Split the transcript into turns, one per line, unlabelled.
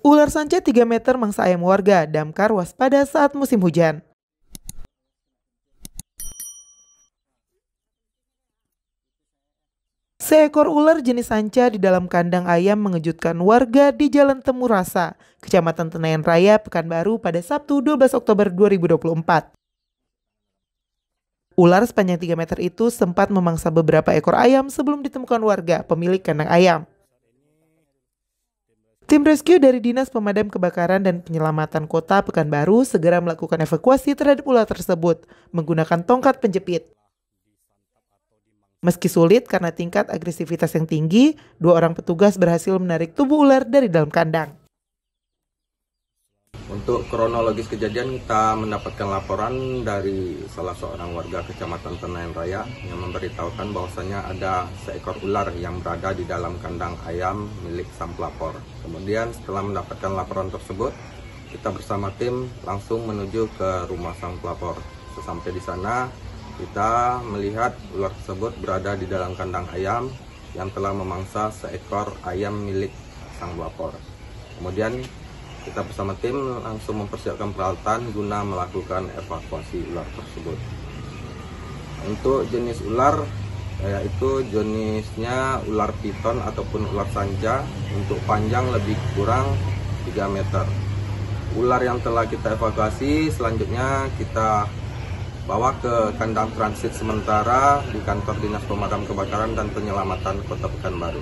Ular sanca 3 meter mangsa ayam warga, damkar waspada saat musim hujan. Seekor ular jenis sanca di dalam kandang ayam mengejutkan warga di Jalan Temurasa, Kecamatan Tenayan Raya, Pekanbaru pada Sabtu 12 Oktober 2024. Ular sepanjang 3 meter itu sempat memangsa beberapa ekor ayam sebelum ditemukan warga pemilik kandang ayam. Tim rescue dari Dinas Pemadam Kebakaran dan Penyelamatan Kota Pekanbaru segera melakukan evakuasi terhadap ular tersebut menggunakan tongkat penjepit. Meski sulit karena tingkat agresivitas yang tinggi, dua orang petugas berhasil menarik tubuh ular dari dalam kandang.
Untuk kronologis kejadian kita mendapatkan laporan dari salah seorang warga Kecamatan Tenayan Raya yang memberitahukan bahwasanya ada seekor ular yang berada di dalam kandang ayam milik sang pelapor. Kemudian setelah mendapatkan laporan tersebut, kita bersama tim langsung menuju ke rumah sang pelapor. Sesampai di sana, kita melihat ular tersebut berada di dalam kandang ayam yang telah memangsa seekor ayam milik sang pelapor. Kemudian kita bersama tim langsung mempersiapkan peralatan guna melakukan evakuasi ular tersebut. Untuk jenis ular yaitu jenisnya ular piton ataupun ular sanja untuk panjang lebih kurang 3 meter. Ular yang telah kita evakuasi selanjutnya kita bawa ke kandang transit sementara di kantor Dinas Pemadam Kebakaran dan Penyelamatan Kota Pekanbaru.